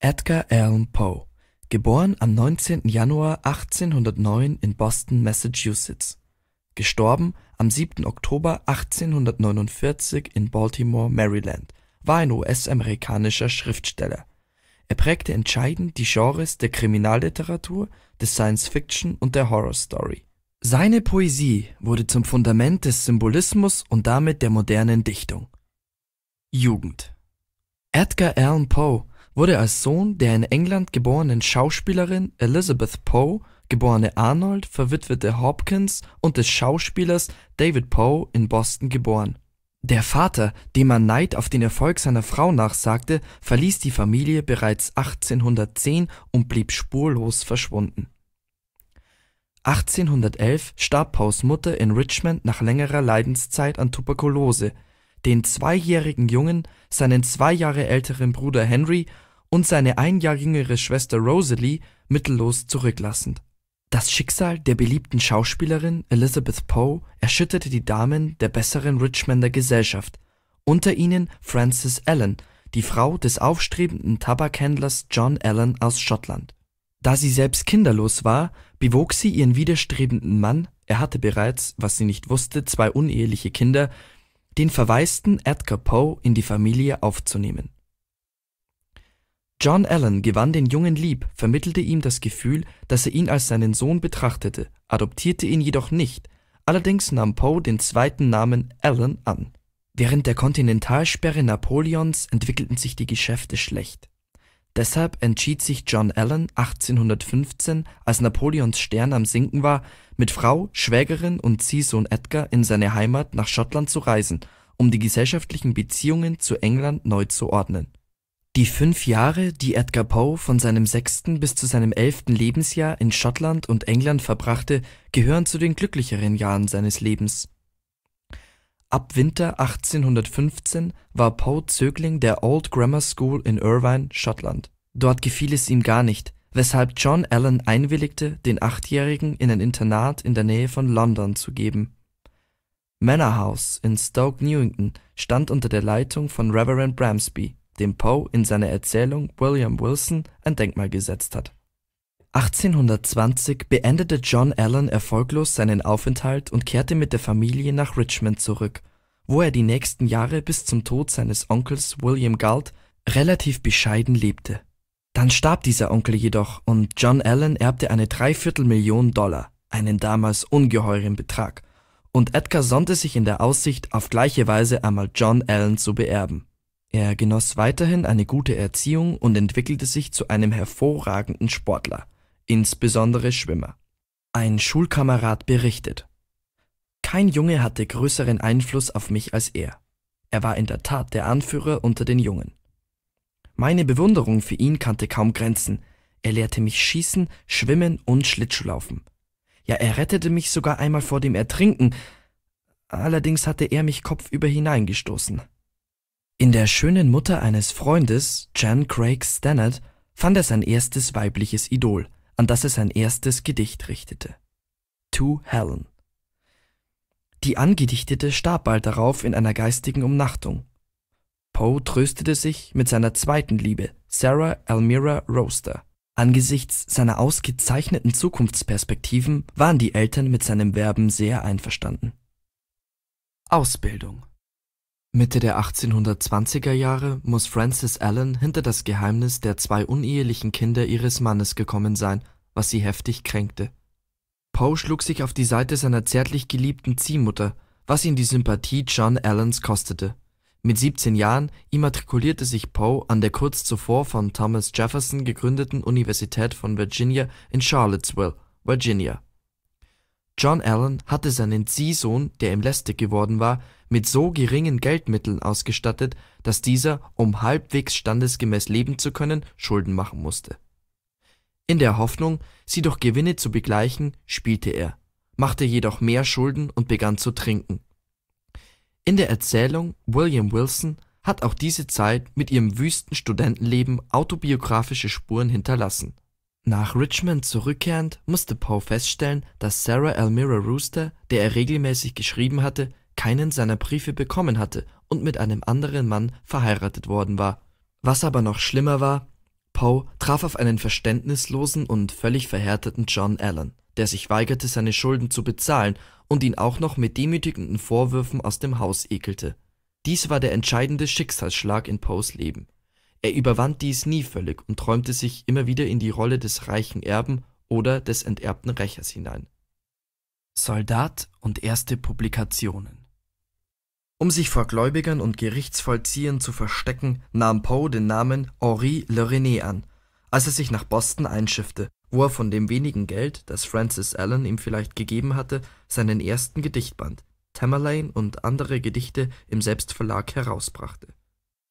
Edgar Allan Poe geboren am 19. Januar 1809 in Boston, Massachusetts; † gestorben am 7. Oktober 1849 in Baltimore, Maryland) war ein US-amerikanischer Schriftsteller. Er prägte entscheidend die Genres der Kriminalliteratur, des Science Fiction und der Horror Story. Seine Poesie wurde zum Fundament des Symbolismus und damit der modernen Dichtung. Jugend Edgar Allan Poe wurde als Sohn der in England geborenen Schauspielerin Elizabeth Poe, geborene Arnold, verwitwete Hopkins und des Schauspielers David Poe in Boston geboren. Der Vater, dem man Neid auf den Erfolg seiner Frau nachsagte, verließ die Familie bereits 1810 und blieb spurlos verschwunden. 1811 starb Poes Mutter in Richmond nach längerer Leidenszeit an Tuberkulose den zweijährigen Jungen, seinen zwei Jahre älteren Bruder Henry und seine ein Jahr jüngere Schwester Rosalie mittellos zurücklassend. Das Schicksal der beliebten Schauspielerin Elizabeth Poe erschütterte die Damen der besseren Richmonder Gesellschaft, unter ihnen Frances Allen, die Frau des aufstrebenden Tabakhändlers John Allen aus Schottland. Da sie selbst kinderlos war, bewog sie ihren widerstrebenden Mann, er hatte bereits, was sie nicht wusste, zwei uneheliche Kinder, den verwaisten Edgar Poe in die Familie aufzunehmen. John Allen gewann den Jungen lieb, vermittelte ihm das Gefühl, dass er ihn als seinen Sohn betrachtete, adoptierte ihn jedoch nicht, allerdings nahm Poe den zweiten Namen Allen an. Während der Kontinentalsperre Napoleons entwickelten sich die Geschäfte schlecht. Deshalb entschied sich John Allen 1815, als Napoleons Stern am Sinken war, mit Frau, Schwägerin und Ziehsohn Edgar in seine Heimat nach Schottland zu reisen, um die gesellschaftlichen Beziehungen zu England neu zu ordnen. Die fünf Jahre, die Edgar Poe von seinem sechsten bis zu seinem elften Lebensjahr in Schottland und England verbrachte, gehören zu den glücklicheren Jahren seines Lebens Ab Winter 1815 war Poe Zögling der Old Grammar School in Irvine, Schottland. Dort gefiel es ihm gar nicht, weshalb John Allen einwilligte, den Achtjährigen in ein Internat in der Nähe von London zu geben. Manor House in Stoke Newington stand unter der Leitung von Reverend Bramsby, dem Poe in seiner Erzählung William Wilson ein Denkmal gesetzt hat 1820 beendete John Allen erfolglos seinen Aufenthalt und kehrte mit der Familie nach Richmond zurück, wo er die nächsten Jahre bis zum Tod seines Onkels William Galt relativ bescheiden lebte. Dann starb dieser Onkel jedoch und John Allen erbte eine Dreiviertelmillion Dollar, einen damals ungeheuren Betrag, und Edgar sonnte sich in der Aussicht, auf gleiche Weise einmal John Allen zu beerben. Er genoss weiterhin eine gute Erziehung und entwickelte sich zu einem hervorragenden Sportler – insbesondere Schwimmer. Ein Schulkamerad berichtet, kein Junge hatte größeren Einfluss auf mich als er. Er war in der Tat der Anführer unter den Jungen. Meine Bewunderung für ihn kannte kaum Grenzen. Er lehrte mich Schießen, Schwimmen und Schlittschuhlaufen. Ja, er rettete mich sogar einmal vor dem Ertrinken. Allerdings hatte er mich kopfüber hineingestoßen. In der schönen Mutter eines Freundes, Jan Craig Stannard, fand er sein erstes weibliches Idol, an das er sein erstes Gedicht richtete. To Helen. Die Angedichtete starb bald darauf in einer geistigen Umnachtung. Poe tröstete sich mit seiner zweiten Liebe, Sarah Elmira Roaster. Angesichts seiner ausgezeichneten Zukunftsperspektiven waren die Eltern mit seinem Werben sehr einverstanden. Ausbildung Mitte der 1820er Jahre muss Frances Allan hinter das Geheimnis der zwei unehelichen Kinder ihres Mannes gekommen sein, was sie heftig kränkte. Poe schlug sich auf die Seite seiner zärtlich geliebten Ziehmutter, was ihn die Sympathie John Allens kostete. Mit 17 Jahren immatrikulierte sich Poe an der kurz zuvor von Thomas Jefferson gegründeten Universität von Virginia in Charlottesville, Virginia. John Allen hatte seinen Ziehsohn, der ihm lästig geworden war mit so geringen Geldmitteln ausgestattet, dass dieser, um halbwegs standesgemäß leben zu können, Schulden machen musste. In der Hoffnung, sie durch Gewinne zu begleichen, spielte er, machte jedoch mehr Schulden und begann zu trinken. In der Erzählung William Wilson hat auch diese Zeit mit ihrem wüsten Studentenleben autobiografische Spuren hinterlassen. Nach Richmond zurückkehrend musste Poe feststellen, dass Sarah Elmira Rooster, der er regelmäßig geschrieben hatte, keinen seiner Briefe bekommen hatte und mit einem anderen Mann verheiratet worden war. Was aber noch schlimmer war, Poe traf auf einen verständnislosen und völlig verhärteten John Allan, der sich weigerte, seine Schulden zu bezahlen und ihn auch noch mit demütigenden Vorwürfen aus dem Haus ekelte. Dies war der entscheidende Schicksalsschlag in Poes Leben. Er überwand dies nie völlig und träumte sich immer wieder in die Rolle des reichen Erben oder des enterbten Rächers hinein. Soldat und erste Publikationen um sich vor Gläubigern und Gerichtsvollziehern zu verstecken, nahm Poe den Namen Henri le René an, als er sich nach Boston einschiffte, wo er von dem wenigen Geld, das Francis Allen ihm vielleicht gegeben hatte, seinen ersten Gedichtband Tamerlane und andere Gedichte im Selbstverlag herausbrachte.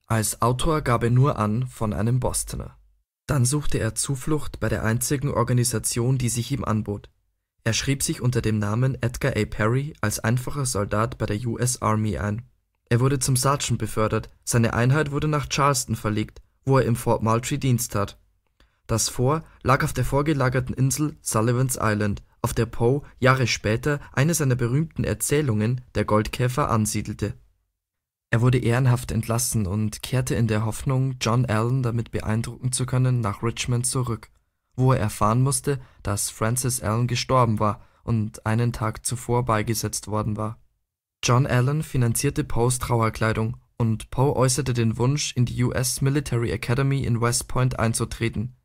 Als Autor gab er nur an, von einem Bostoner. Dann suchte er Zuflucht bei der einzigen Organisation, die sich ihm anbot er schrieb sich unter dem Namen Edgar A. Perry als einfacher Soldat bei der US Army ein. Er wurde zum Sergeant befördert, seine Einheit wurde nach Charleston verlegt, wo er im Fort Moultrie Dienst tat. Das Fort lag auf der vorgelagerten Insel Sullivan's Island, auf der Poe Jahre später eine seiner berühmten Erzählungen Der Goldkäfer ansiedelte. Er wurde ehrenhaft entlassen und kehrte in der Hoffnung, John Allen damit beeindrucken zu können, nach Richmond zurück wo er erfahren musste, dass Francis Allen gestorben war und einen Tag zuvor beigesetzt worden war. John Allen finanzierte Poes Trauerkleidung und Poe äußerte den Wunsch, in die US Military Academy in West Point einzutreten.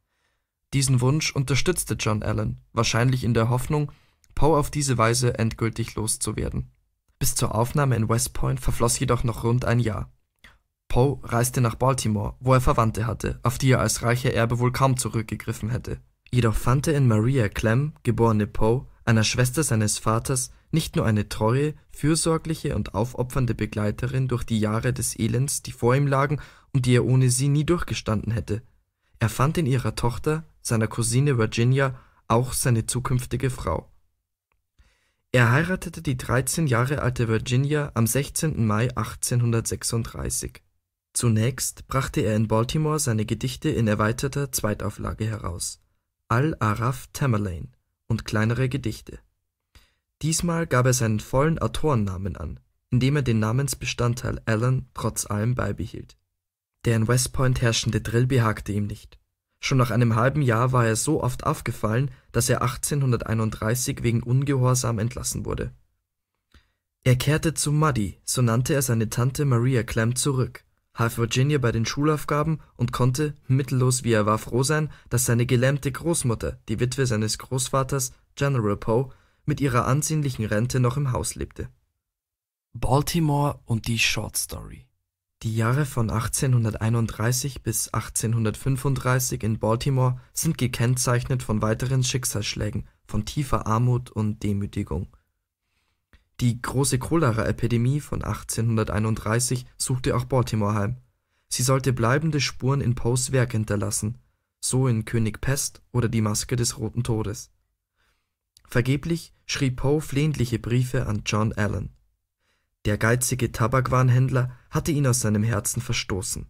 Diesen Wunsch unterstützte John Allen, wahrscheinlich in der Hoffnung, Poe auf diese Weise endgültig loszuwerden. Bis zur Aufnahme in West Point verfloss jedoch noch rund ein Jahr Poe reiste nach Baltimore, wo er Verwandte hatte, auf die er als reicher Erbe wohl kaum zurückgegriffen hätte. Jedoch fand er in Maria Clem, geborene Poe, einer Schwester seines Vaters, nicht nur eine treue, fürsorgliche und aufopfernde Begleiterin durch die Jahre des Elends, die vor ihm lagen und die er ohne sie nie durchgestanden hätte. Er fand in ihrer Tochter, seiner Cousine Virginia, auch seine zukünftige Frau. Er heiratete die 13 Jahre alte Virginia am 16. Mai 1836. Zunächst brachte er in Baltimore seine Gedichte in erweiterter Zweitauflage heraus al araf Tamerlane) und kleinere Gedichte. Diesmal gab er seinen vollen Autorennamen an, indem er den Namensbestandteil Allen trotz allem beibehielt. Der in West Point herrschende Drill behagte ihm nicht. Schon nach einem halben Jahr war er so oft aufgefallen, dass er 1831 wegen Ungehorsam entlassen wurde. Er kehrte zu Muddy, so nannte er seine Tante Maria Clem zurück half Virginia bei den Schulaufgaben und konnte, mittellos wie er war, froh sein, dass seine gelähmte Großmutter, die Witwe seines Großvaters General Poe, mit ihrer ansehnlichen Rente noch im Haus lebte. Baltimore und die Short Story Die Jahre von 1831 bis 1835 in Baltimore sind gekennzeichnet von weiteren Schicksalsschlägen, von tiefer Armut und Demütigung die große Choleraepidemie von 1831 suchte auch Baltimore heim, sie sollte bleibende Spuren in Poes Werk hinterlassen, so in König Pest oder Die Maske des Roten Todes. Vergeblich schrieb Poe flehentliche Briefe an John Allen. Der geizige Tabakwarenhändler hatte ihn aus seinem Herzen verstoßen.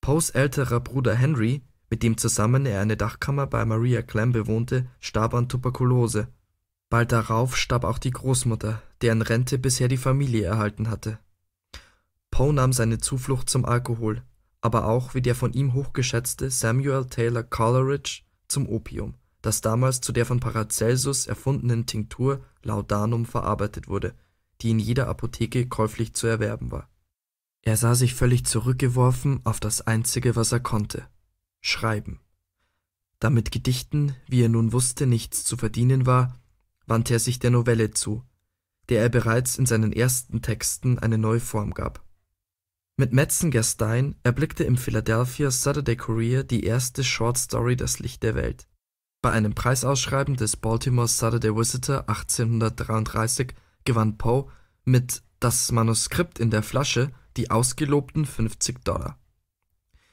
Poes älterer Bruder Henry, mit dem zusammen er eine Dachkammer bei Maria Clem bewohnte, starb an Tuberkulose Bald darauf starb auch die Großmutter, deren Rente bisher die Familie erhalten hatte. Poe nahm seine Zuflucht zum Alkohol, aber auch wie der von ihm hochgeschätzte Samuel Taylor Coleridge zum Opium, das damals zu der von Paracelsus erfundenen Tinktur Laudanum verarbeitet wurde, die in jeder Apotheke käuflich zu erwerben war. Er sah sich völlig zurückgeworfen auf das einzige, was er konnte: Schreiben. Da mit Gedichten, wie er nun wusste, nichts zu verdienen war, wandte er sich der Novelle zu, der er bereits in seinen ersten Texten eine neue Form gab. Mit Metzinger Stein erblickte im Philadelphia Saturday Courier die erste Shortstory das Licht der Welt. Bei einem Preisausschreiben des Baltimore Saturday Visitor 1833 gewann Poe mit Das Manuskript in der Flasche die ausgelobten 50 Dollar.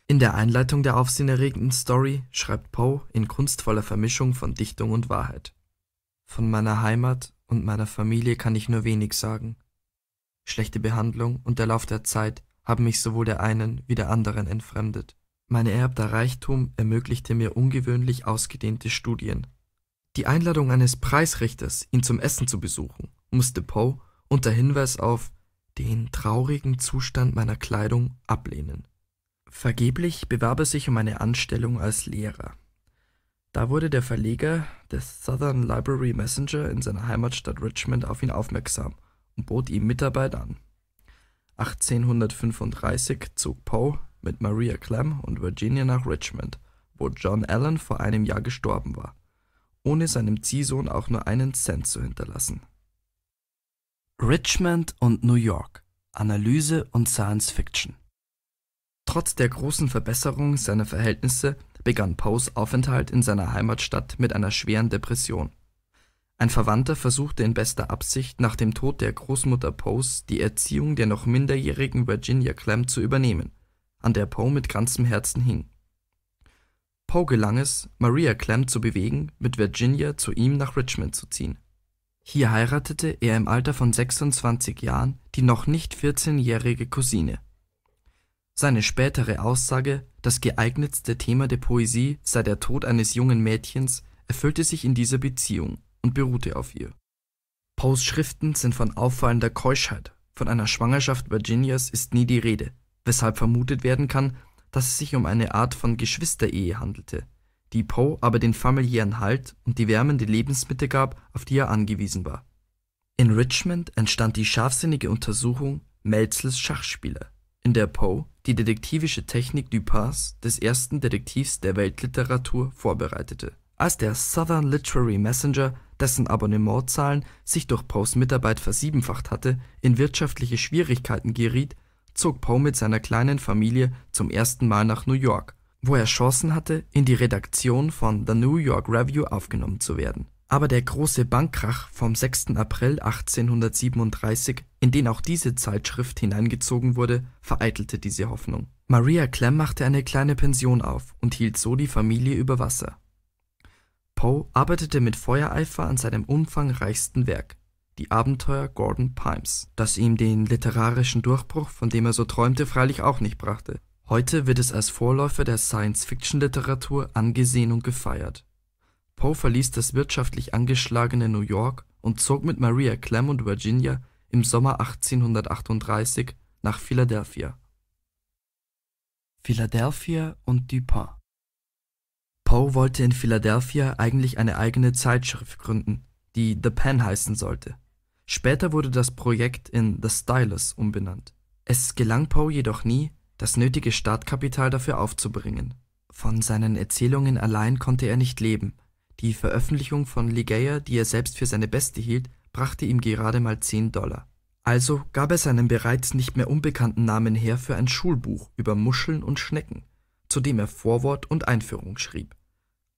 In der Einleitung der aufsehenerregenden Story schreibt Poe in kunstvoller Vermischung von Dichtung und Wahrheit von meiner Heimat und meiner Familie kann ich nur wenig sagen. Schlechte Behandlung und der Lauf der Zeit haben mich sowohl der einen wie der anderen entfremdet. Mein ererbter Reichtum ermöglichte mir ungewöhnlich ausgedehnte Studien. Die Einladung eines Preisrichters, ihn zum Essen zu besuchen, musste Poe unter Hinweis auf den traurigen Zustand meiner Kleidung ablehnen. Vergeblich bewarb er sich um eine Anstellung als Lehrer. Da wurde der Verleger des Southern Library Messenger in seiner Heimatstadt Richmond auf ihn aufmerksam und bot ihm Mitarbeit an. 1835 zog Poe mit Maria Clem und Virginia nach Richmond, wo John Allen vor einem Jahr gestorben war, ohne seinem Ziehsohn auch nur einen Cent zu hinterlassen. Richmond und New York Analyse und Science Fiction Trotz der großen Verbesserung seiner Verhältnisse begann Poes Aufenthalt in seiner Heimatstadt mit einer schweren Depression. Ein Verwandter versuchte in bester Absicht nach dem Tod der Großmutter Poes die Erziehung der noch minderjährigen Virginia Clemm zu übernehmen, an der Poe mit ganzem Herzen hing. Poe gelang es, Maria Clemm zu bewegen, mit Virginia zu ihm nach Richmond zu ziehen. Hier heiratete er im Alter von 26 Jahren die noch nicht 14-jährige Cousine seine spätere Aussage, das geeignetste Thema der Poesie sei der Tod eines jungen Mädchens, erfüllte sich in dieser Beziehung und beruhte auf ihr. Poes Schriften sind von auffallender Keuschheit, von einer Schwangerschaft Virginias ist nie die Rede, weshalb vermutet werden kann, dass es sich um eine Art von Geschwisterehe handelte, die Poe aber den familiären Halt und die wärmende Lebensmittel gab, auf die er angewiesen war. In Richmond entstand die scharfsinnige Untersuchung Melzels Schachspieler, in der Poe die detektivische Technik Dupins, des ersten Detektivs der Weltliteratur, vorbereitete. Als der Southern Literary Messenger, dessen Abonnementzahlen sich durch Poes Mitarbeit versiebenfacht hatten, in wirtschaftliche Schwierigkeiten geriet, zog Poe mit seiner kleinen Familie zum ersten Mal nach New York, wo er Chancen hatte, in die Redaktion von The New York Review aufgenommen zu werden aber der große Bankkrach vom 6. April 1837, in den auch diese Zeitschrift hineingezogen wurde, vereitelte diese Hoffnung. Maria Clem machte eine kleine Pension auf und hielt so die Familie über Wasser. Poe arbeitete mit Feuereifer an seinem umfangreichsten Werk, Die Abenteuer Gordon Pimes, das ihm den literarischen Durchbruch, von dem er so träumte, freilich auch nicht brachte. Heute wird es als Vorläufer der Science-Fiction-Literatur angesehen und gefeiert Poe verließ das wirtschaftlich angeschlagene New York und zog mit Maria Clem und Virginia im Sommer 1838 nach Philadelphia. Philadelphia und Dupin Poe wollte in Philadelphia eigentlich eine eigene Zeitschrift gründen, die The Pen heißen sollte. Später wurde das Projekt in The Stylus umbenannt. Es gelang Poe jedoch nie, das nötige Startkapital dafür aufzubringen. Von seinen Erzählungen allein konnte er nicht leben, die Veröffentlichung von Ligeia, die er selbst für seine beste hielt, brachte ihm gerade mal zehn Dollar. Also gab er seinen bereits nicht mehr unbekannten Namen her für ein Schulbuch über Muscheln und Schnecken, zu dem er Vorwort und Einführung schrieb,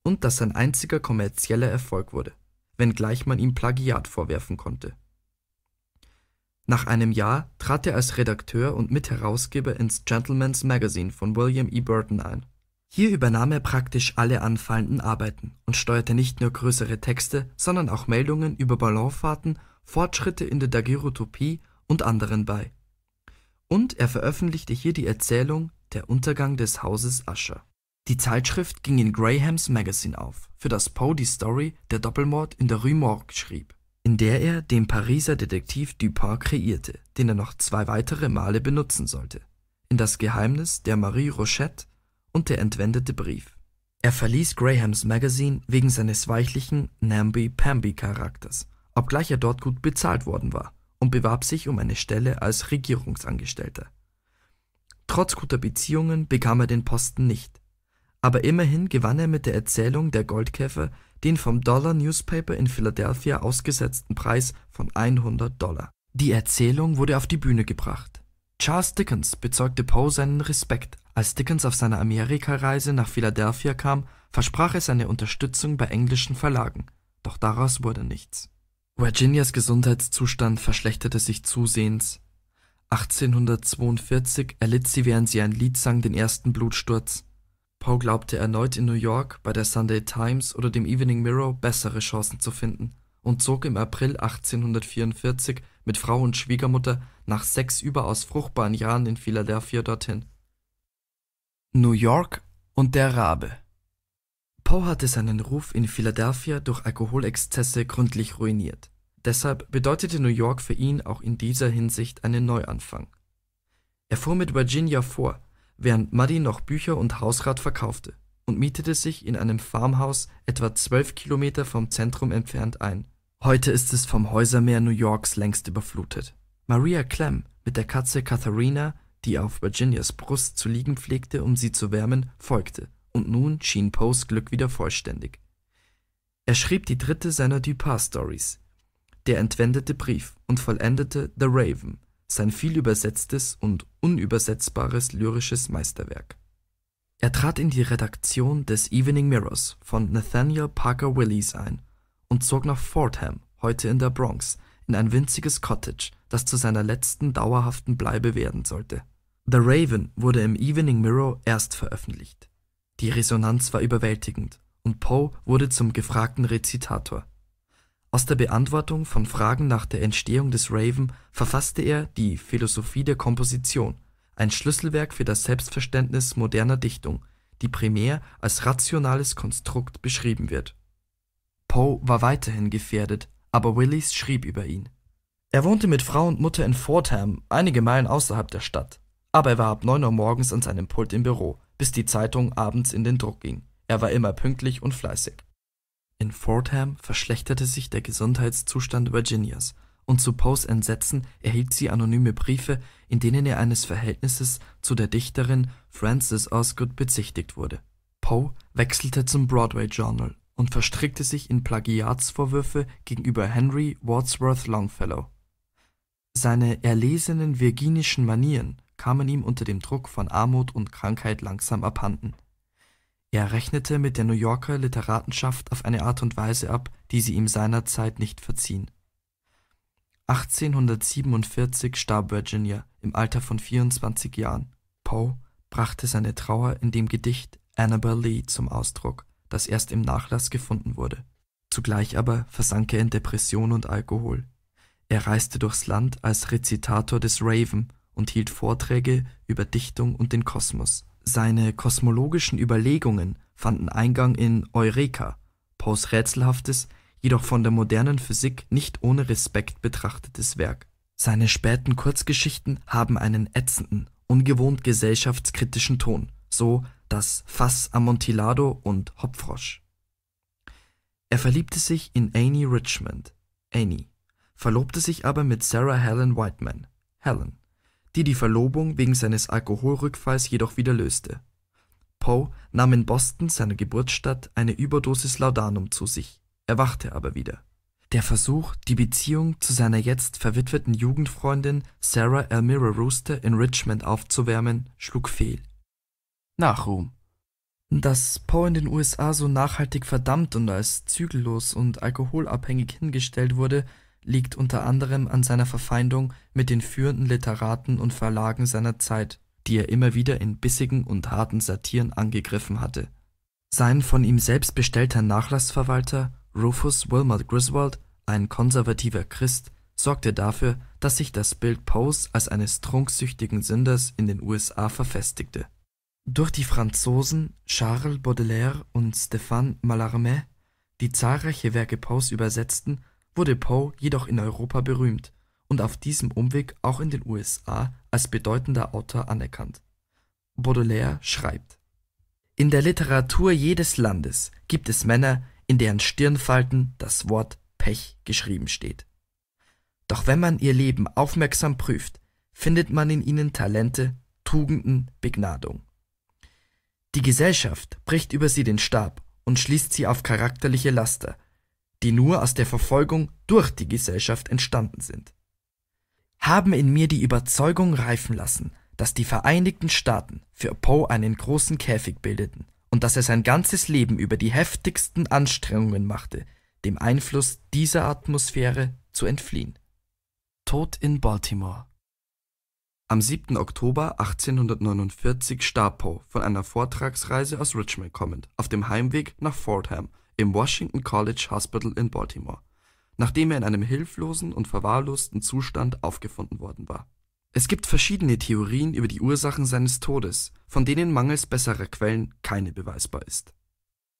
und das sein einziger kommerzieller Erfolg wurde, wenngleich man ihm Plagiat vorwerfen konnte. Nach einem Jahr trat er als Redakteur und Mitherausgeber ins Gentleman's Magazine von William E. Burton ein hier übernahm er praktisch alle anfallenden Arbeiten und steuerte nicht nur größere Texte, sondern auch Meldungen über Ballonfahrten, Fortschritte in der Daguerreotopie und anderen bei. Und er veröffentlichte hier die Erzählung Der Untergang des Hauses Ascher. Die Zeitschrift ging in Grahams Magazine auf, für das Poe die Story Der Doppelmord in der Rue Morgue schrieb, in der er den Pariser Detektiv Dupin kreierte, den er noch zwei weitere Male benutzen sollte. In Das Geheimnis der Marie Rochette und der entwendete Brief. Er verließ Grahams Magazine wegen seines weichlichen Namby-Pamby-Charakters, obgleich er dort gut bezahlt worden war, und bewarb sich um eine Stelle als Regierungsangestellter. Trotz guter Beziehungen bekam er den Posten nicht, aber immerhin gewann er mit der Erzählung Der Goldkäfer den vom Dollar Newspaper in Philadelphia ausgesetzten Preis von 100 Dollar. Die Erzählung wurde auf die Bühne gebracht. Charles Dickens bezeugte Poe seinen Respekt, als Dickens auf seiner Amerikareise nach Philadelphia kam, versprach er seine Unterstützung bei englischen Verlagen, doch daraus wurde nichts. Virginias Gesundheitszustand verschlechterte sich zusehends. 1842 erlitt sie, während sie ein Lied sang, den ersten Blutsturz. Poe glaubte erneut in New York bei der Sunday Times oder dem Evening Mirror bessere Chancen zu finden und zog im April 1844 mit Frau und Schwiegermutter nach sechs überaus fruchtbaren Jahren in Philadelphia dorthin New York und der Rabe Poe hatte seinen Ruf in Philadelphia durch Alkoholexzesse gründlich ruiniert. Deshalb bedeutete New York für ihn auch in dieser Hinsicht einen Neuanfang. Er fuhr mit Virginia vor, während Muddy noch Bücher und Hausrat verkaufte und mietete sich in einem Farmhaus etwa zwölf Kilometer vom Zentrum entfernt ein. Heute ist es vom Häusermeer New Yorks längst überflutet. Maria Clem mit der Katze Katharina die auf Virginias Brust zu liegen pflegte, um sie zu wärmen, folgte, und nun schien Poes Glück wieder vollständig. Er schrieb die dritte seiner Dupin-Stories, Der entwendete Brief, und vollendete The Raven, sein viel übersetztes und unübersetzbares lyrisches Meisterwerk. Er trat in die Redaktion des Evening Mirrors von Nathaniel Parker Willis ein und zog nach Fordham, heute in der Bronx, in ein winziges Cottage, das zu seiner letzten dauerhaften Bleibe werden sollte. The Raven wurde im Evening Mirror erst veröffentlicht. Die Resonanz war überwältigend und Poe wurde zum gefragten Rezitator. Aus der Beantwortung von Fragen nach der Entstehung des Raven verfasste er die Philosophie der Komposition, ein Schlüsselwerk für das Selbstverständnis moderner Dichtung, die primär als rationales Konstrukt beschrieben wird. Poe war weiterhin gefährdet, aber Willis schrieb über ihn. Er wohnte mit Frau und Mutter in Fordham, einige Meilen außerhalb der Stadt. Aber er war ab 9 Uhr morgens an seinem Pult im Büro, bis die Zeitung abends in den Druck ging. Er war immer pünktlich und fleißig. In Fordham verschlechterte sich der Gesundheitszustand Virginias und zu Poes Entsetzen erhielt sie anonyme Briefe, in denen er eines Verhältnisses zu der Dichterin Frances Osgood bezichtigt wurde. Poe wechselte zum Broadway Journal und verstrickte sich in Plagiatsvorwürfe gegenüber Henry Wadsworth Longfellow. Seine erlesenen virginischen Manieren kamen ihm unter dem Druck von Armut und Krankheit langsam abhanden. Er rechnete mit der New Yorker Literatenschaft auf eine Art und Weise ab, die sie ihm seinerzeit nicht verziehen. 1847 starb Virginia im Alter von 24 Jahren. Poe brachte seine Trauer in dem Gedicht Annabel Lee zum Ausdruck, das erst im Nachlass gefunden wurde. Zugleich aber versank er in Depression und Alkohol. Er reiste durchs Land als Rezitator des Raven und hielt Vorträge über Dichtung und den Kosmos. Seine kosmologischen Überlegungen fanden Eingang in Eureka, Poes rätselhaftes, jedoch von der modernen Physik nicht ohne Respekt betrachtetes Werk. Seine späten Kurzgeschichten haben einen ätzenden, ungewohnt gesellschaftskritischen Ton, so das Fass Amontillado und Hopfrosch. Er verliebte sich in Annie Richmond, Annie, verlobte sich aber mit Sarah Helen Whiteman, Helen, die die Verlobung wegen seines Alkoholrückfalls jedoch wieder löste. Poe nahm in Boston, seiner Geburtsstadt, eine Überdosis Laudanum zu sich, erwachte aber wieder. Der Versuch, die Beziehung zu seiner jetzt verwitweten Jugendfreundin Sarah Elmira Rooster in Richmond aufzuwärmen, schlug fehl. Nachruhm Dass Poe in den USA so nachhaltig verdammt und als zügellos und alkoholabhängig hingestellt wurde liegt unter anderem an seiner Verfeindung mit den führenden Literaten und Verlagen seiner Zeit, die er immer wieder in bissigen und harten Satiren angegriffen hatte. Sein von ihm selbst bestellter Nachlassverwalter Rufus Wilmot Griswold, ein konservativer Christ, sorgte dafür, dass sich das Bild Poes als eines trunksüchtigen Sünders in den USA verfestigte. Durch die Franzosen Charles Baudelaire und Stéphane Mallarmé, die zahlreiche Werke Poes übersetzten wurde Poe jedoch in Europa berühmt und auf diesem Umweg auch in den USA als bedeutender Autor anerkannt. Baudelaire schreibt: „ In der Literatur jedes Landes gibt es Männer, in deren Stirnfalten das Wort Pech geschrieben steht. Doch wenn man ihr Leben aufmerksam prüft, findet man in ihnen Talente, Tugenden, Begnadung. Die Gesellschaft bricht über sie den Stab und schließt sie auf charakterliche Laster die nur aus der Verfolgung durch die Gesellschaft entstanden sind, haben in mir die Überzeugung reifen lassen, dass die Vereinigten Staaten für Poe einen großen Käfig bildeten und dass er sein ganzes Leben über die heftigsten Anstrengungen machte, dem Einfluss dieser Atmosphäre zu entfliehen. Tod in Baltimore Am 7. Oktober 1849 starb Poe von einer Vortragsreise aus Richmond kommend auf dem Heimweg nach Fordham im Washington College Hospital in Baltimore, nachdem er in einem hilflosen und verwahrlosten Zustand aufgefunden worden war. Es gibt verschiedene Theorien über die Ursachen seines Todes, von denen mangels besserer Quellen keine beweisbar ist.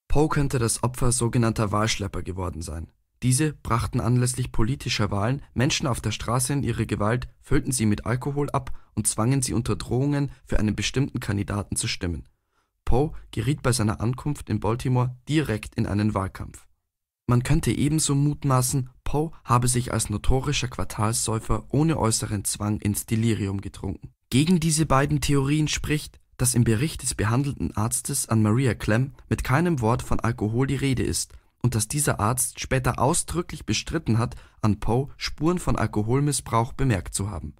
Poe könnte das Opfer sogenannter Wahlschlepper geworden sein. Diese brachten anlässlich politischer Wahlen Menschen auf der Straße in ihre Gewalt, füllten sie mit Alkohol ab und zwangen sie unter Drohungen für einen bestimmten Kandidaten zu stimmen Poe geriet bei seiner Ankunft in Baltimore direkt in einen Wahlkampf. Man könnte ebenso mutmaßen, Poe habe sich als notorischer Quartalsäufer ohne äußeren Zwang ins Delirium getrunken. Gegen diese beiden Theorien spricht, dass im Bericht des behandelnden Arztes an Maria Clem mit keinem Wort von Alkohol die Rede ist und dass dieser Arzt später ausdrücklich bestritten hat, an Poe Spuren von Alkoholmissbrauch bemerkt zu haben.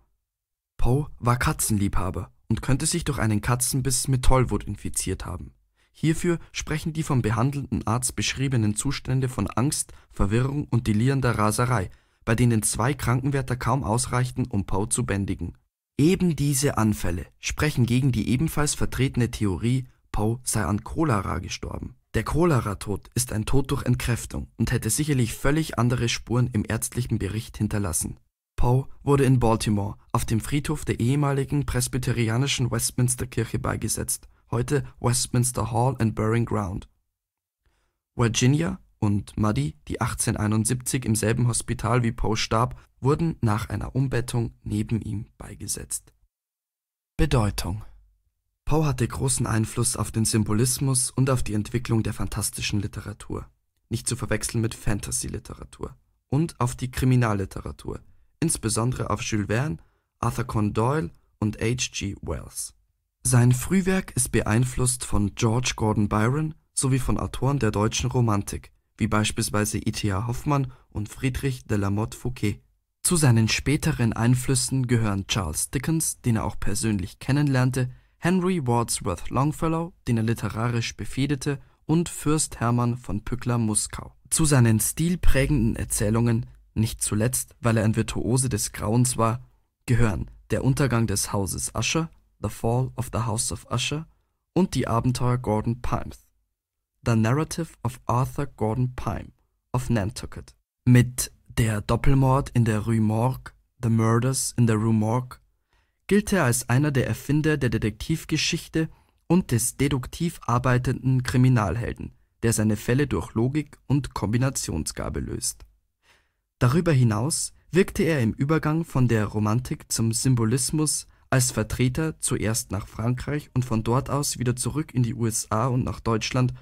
Poe war Katzenliebhaber und könnte sich durch einen Katzenbiss mit Tollwut infiziert haben. Hierfür sprechen die vom behandelnden Arzt beschriebenen Zustände von Angst, Verwirrung und delirierender Raserei, bei denen zwei Krankenwärter kaum ausreichten, um Poe zu bändigen. Eben diese Anfälle sprechen gegen die ebenfalls vertretene Theorie, Poe sei an Cholera gestorben. Der Cholera-Tod ist ein Tod durch Entkräftung und hätte sicherlich völlig andere Spuren im ärztlichen Bericht hinterlassen. Poe wurde in Baltimore auf dem Friedhof der ehemaligen presbyterianischen Westminster-Kirche beigesetzt (heute Westminster Hall and Burying Ground). Virginia und Muddy, die 1871 im selben Hospital wie Poe starb, wurden nach einer Umbettung neben ihm beigesetzt. Bedeutung Poe hatte großen Einfluss auf den Symbolismus und auf die Entwicklung der fantastischen Literatur (nicht zu verwechseln mit Fantasy-Literatur) und auf die Kriminalliteratur insbesondere auf Jules Verne, Arthur Conan Doyle und H. G. Wells. Sein Frühwerk ist beeinflusst von George Gordon Byron sowie von Autoren der deutschen Romantik wie beispielsweise I.T.A. E Hoffmann und Friedrich de la Motte Fouquet. Zu seinen späteren Einflüssen gehören Charles Dickens, den er auch persönlich kennenlernte, Henry Wadsworth Longfellow, den er literarisch befehdete, und Fürst Hermann von Pückler-Muskau. Zu seinen stilprägenden Erzählungen nicht zuletzt, weil er ein Virtuose des Grauens war, gehören Der Untergang des Hauses Usher, The Fall of the House of Usher und Die Abenteuer Gordon Pyms. The Narrative of Arthur Gordon Pym of Nantucket. Mit Der Doppelmord in der Rue Morgue, The Murders in the Rue Morgue gilt er als einer der Erfinder der Detektivgeschichte und des deduktiv arbeitenden Kriminalhelden, der seine Fälle durch Logik und Kombinationsgabe löst Darüber hinaus wirkte er im Übergang von der Romantik zum Symbolismus als Vertreter zuerst nach Frankreich und von dort aus wieder zurück in die USA und nach Deutschland,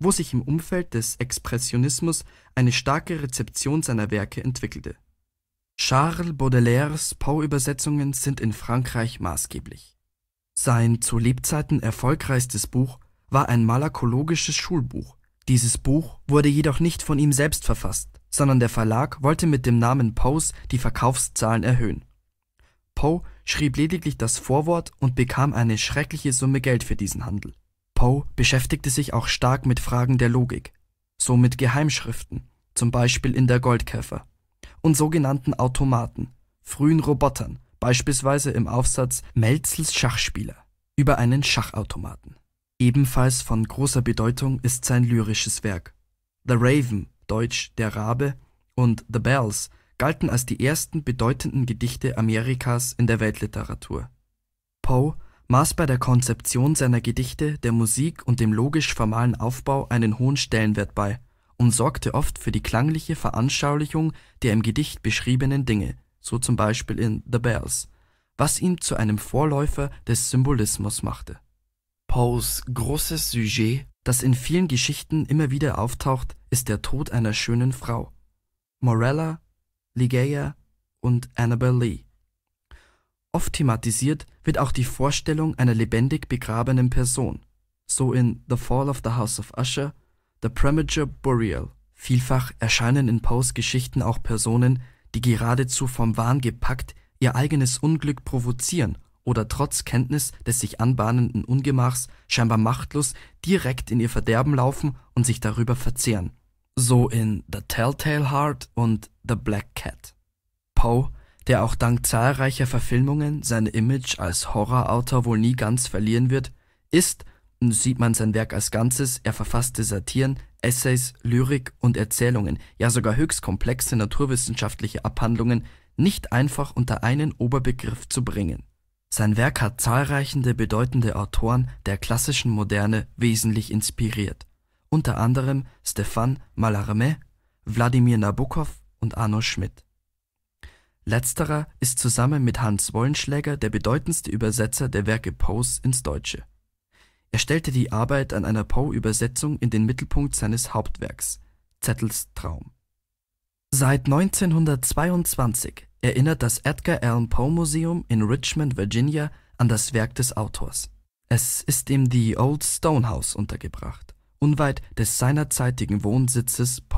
wo sich im Umfeld des Expressionismus eine starke Rezeption seiner Werke entwickelte. Charles Baudelaires Poe-Übersetzungen sind in Frankreich maßgeblich. Sein zu Lebzeiten erfolgreichstes Buch war ein malakologisches Schulbuch, dieses Buch wurde jedoch nicht von ihm selbst verfasst sondern der Verlag wollte mit dem Namen Poes die Verkaufszahlen erhöhen. Poe schrieb lediglich das Vorwort und bekam eine schreckliche Summe Geld für diesen Handel. Poe beschäftigte sich auch stark mit Fragen der Logik, so mit Geheimschriften zum Beispiel in Der Goldkäfer) und sogenannten Automaten, frühen Robotern (beispielsweise im Aufsatz Melzels Schachspieler) über einen Schachautomaten. Ebenfalls von großer Bedeutung ist sein lyrisches Werk The Raven deutsch Der Rabe und The Bells galten als die ersten bedeutenden Gedichte Amerikas in der Weltliteratur. Poe maß bei der Konzeption seiner Gedichte der Musik und dem logisch formalen Aufbau einen hohen Stellenwert bei und sorgte oft für die klangliche Veranschaulichung der im Gedicht beschriebenen Dinge (so zum Beispiel in The Bells), was ihn zu einem Vorläufer des Symbolismus machte. Poes großes Sujet das in vielen Geschichten immer wieder auftaucht, ist der Tod einer schönen Frau. Morella, Ligeia und Annabel Lee. Oft thematisiert wird auch die Vorstellung einer lebendig begrabenen Person, so in The Fall of the House of Usher, The Premature Burial. Vielfach erscheinen in Poes Geschichten auch Personen, die geradezu vom Wahn gepackt ihr eigenes Unglück provozieren oder trotz Kenntnis des sich anbahnenden Ungemachs scheinbar machtlos direkt in ihr Verderben laufen und sich darüber verzehren. So in The Telltale Heart und The Black Cat. Poe, der auch dank zahlreicher Verfilmungen sein Image als Horrorautor wohl nie ganz verlieren wird, ist, sieht man sein Werk als Ganzes, er verfasste Satiren, Essays, Lyrik und Erzählungen, ja sogar höchst komplexe naturwissenschaftliche Abhandlungen, nicht einfach unter einen Oberbegriff zu bringen. Sein Werk hat zahlreichende bedeutende Autoren der klassischen Moderne wesentlich inspiriert, unter anderem Stéphane Mallarmé, Wladimir Nabokov und Arno Schmidt. Letzterer ist zusammen mit Hans Wollenschläger der bedeutendste Übersetzer der Werke Poes ins Deutsche. Er stellte die Arbeit an einer Poe-Übersetzung in den Mittelpunkt seines Hauptwerks Zettels Traum. Seit 1922 erinnert das Edgar Allan Poe Museum in Richmond, Virginia, an das Werk des Autors. Es ist im The Old Stone House untergebracht, unweit des seinerzeitigen Wohnsitzes